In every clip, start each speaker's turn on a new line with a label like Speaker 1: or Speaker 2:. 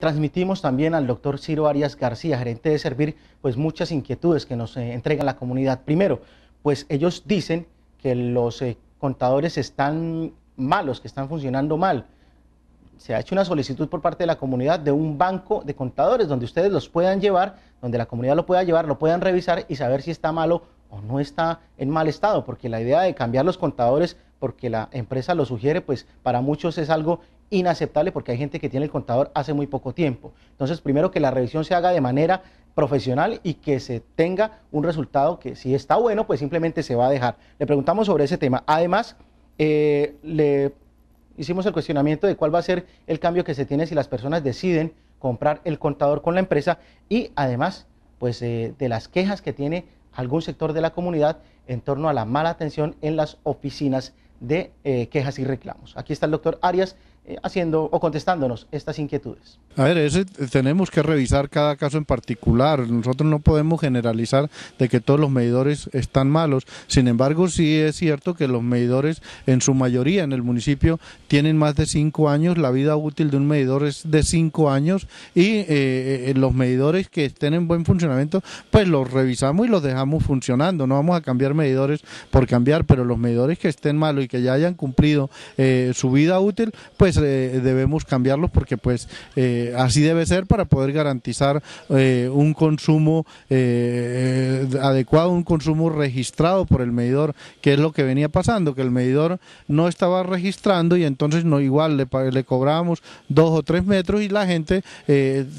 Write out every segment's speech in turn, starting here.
Speaker 1: Transmitimos también al doctor Ciro Arias García, gerente de Servir, pues muchas inquietudes que nos eh, entrega la comunidad. Primero, pues ellos dicen que los eh, contadores están malos, que están funcionando mal. Se ha hecho una solicitud por parte de la comunidad de un banco de contadores donde ustedes los puedan llevar, donde la comunidad lo pueda llevar, lo puedan revisar y saber si está malo o no está en mal estado, porque la idea de cambiar los contadores porque la empresa lo sugiere, pues para muchos es algo inaceptable porque hay gente que tiene el contador hace muy poco tiempo. Entonces, primero que la revisión se haga de manera profesional y que se tenga un resultado que si está bueno, pues simplemente se va a dejar. Le preguntamos sobre ese tema. Además, eh, le hicimos el cuestionamiento de cuál va a ser el cambio que se tiene si las personas deciden comprar el contador con la empresa y además, pues eh, de las quejas que tiene algún sector de la comunidad en torno a la mala atención en las oficinas de eh, quejas y reclamos. Aquí está el doctor Arias, eh, haciendo o contestándonos estas inquietudes.
Speaker 2: A ver, tenemos que revisar cada caso en particular. Nosotros no podemos generalizar de que todos los medidores están malos. Sin embargo, sí es cierto que los medidores, en su mayoría en el municipio, tienen más de cinco años. La vida útil de un medidor es de cinco años y eh, eh, los medidores que estén en buen funcionamiento, pues los revisamos y los dejamos funcionando. No vamos a cambiar medidores por cambiar, pero los medidores que estén malos y que ya hayan cumplido su vida útil, pues pues, eh, debemos cambiarlos porque pues eh, así debe ser para poder garantizar eh, un consumo adecuado, un consumo registrado por el medidor, que es lo que venía pasando, que el medidor no estaba registrando y entonces no igual le, le cobrábamos dos o tres metros y la gente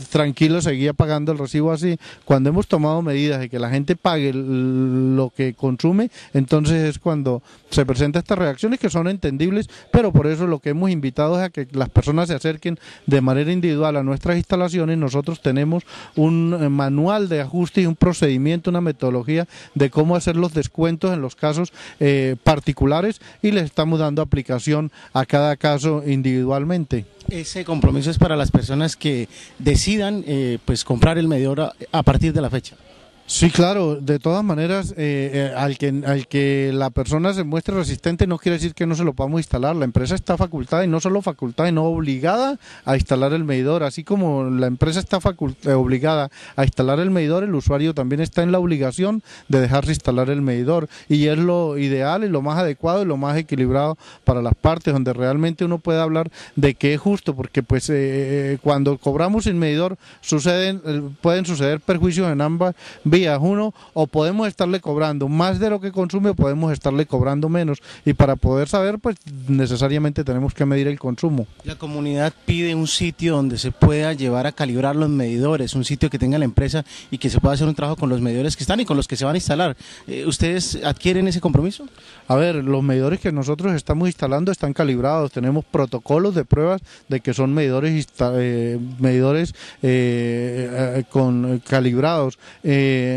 Speaker 2: tranquilo seguía pagando el recibo así. Cuando hemos tomado medidas de que la gente pague lo que consume, entonces es cuando se presentan estas reacciones que son entendibles, pero por eso lo que hemos invitado es a que las personas se acerquen de manera individual a nuestras instalaciones, nosotros tenemos un eh, manual de ajuste y un procedimiento, una metodología de cómo hacer los descuentos en los casos eh, particulares y les estamos dando aplicación a cada caso individualmente.
Speaker 1: Ese compromiso es para las personas que decidan eh, pues comprar el medidor a partir de la fecha. Sí, claro. De
Speaker 2: todas maneras, eh, eh, al, que, al que la persona se muestre resistente no quiere decir que no se lo podamos instalar. La empresa está facultada y no solo facultada, sino obligada a instalar el medidor. Así como la empresa está eh, obligada a instalar el medidor, el usuario también está en la obligación de dejarse instalar el medidor. Y es lo ideal y lo más adecuado y lo más equilibrado para las partes, donde realmente uno puede hablar de que es justo, porque pues cuando cobramos sin medidor suceden, pueden suceder perjuicios en ambas vías uno, o podemos estarle cobrando más de lo que consume o podemos estarle cobrando menos. Y para poder saber, pues necesariamente tenemos que medir el consumo.
Speaker 1: La comunidad pide un sitio donde se pueda llevar a calibrar los medidores, un sitio que tenga la empresa y que se pueda hacer un trabajo con los medidores que están y con los que se van a instalar. Eh, ¿Ustedes adquieren ese compromiso? A ver, los medidores que nosotros estamos
Speaker 2: instalando están calibrados, tenemos protocolos de pruebas de que son medidores, eh, medidores eh, con calibrados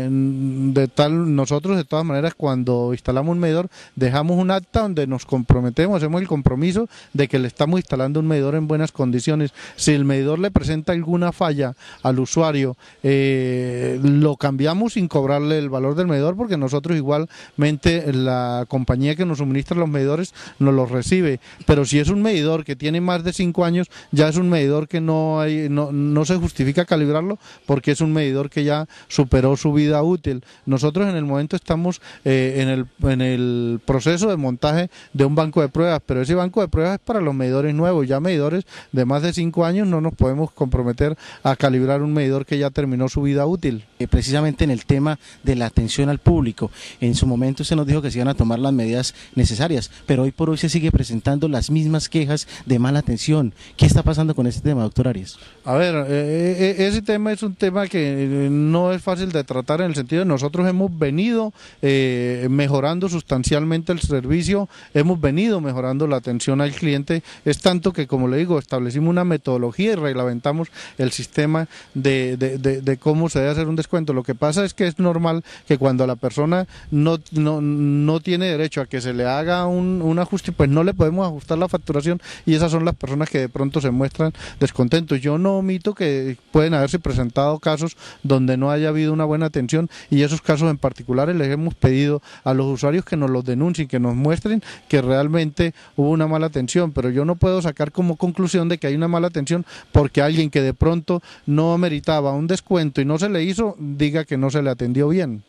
Speaker 2: de tal, nosotros de todas maneras cuando instalamos un medidor dejamos un acta donde nos comprometemos, hacemos el compromiso de que le estamos instalando un medidor en buenas condiciones. Si el medidor le presenta alguna falla al usuario, eh, lo cambiamos sin cobrarle el valor del medidor porque nosotros igualmente la compañía que nos suministra los medidores nos los recibe. Pero si es un medidor que tiene más de 5 años, ya es un medidor que no, hay, no, no se justifica calibrarlo porque es un medidor que ya superó su vida útil. Nosotros en el momento estamos eh, en, el, en el proceso de montaje de un banco de pruebas, pero ese banco de pruebas es para los medidores nuevos. Ya medidores de más de cinco años no nos podemos comprometer
Speaker 1: a calibrar un medidor que ya terminó su vida útil. Eh, precisamente en el tema de la atención al público. En su momento se nos dijo que se iban a tomar las medidas necesarias, pero hoy por hoy se sigue presentando las mismas quejas de mala atención. ¿Qué está pasando con este tema, doctor Arias?
Speaker 2: A ver, eh, eh, ese tema es un tema que no es fácil de tratar en el sentido de nosotros hemos venido mejorando sustancialmente el servicio, hemos venido mejorando la atención al cliente, es tanto que, como le digo, establecimos una metodología y reglamentamos el sistema de, de cómo se debe hacer un lo que pasa es que es normal que cuando la persona no, no, no tiene derecho a que se le haga un, un, ajuste, pues no le podemos ajustar la facturación y esas son las personas que de pronto se muestran descontentos. Yo no omito que pueden haberse presentado casos donde no haya habido una buena atención y esos casos en particulares les hemos pedido a los usuarios que nos los denuncien, que nos muestren que realmente hubo una mala atención, pero yo no puedo sacar como conclusión de que hay una mala atención porque alguien que de pronto no meritaba un descuento y no se le hizo, diga que no se le atendió bien.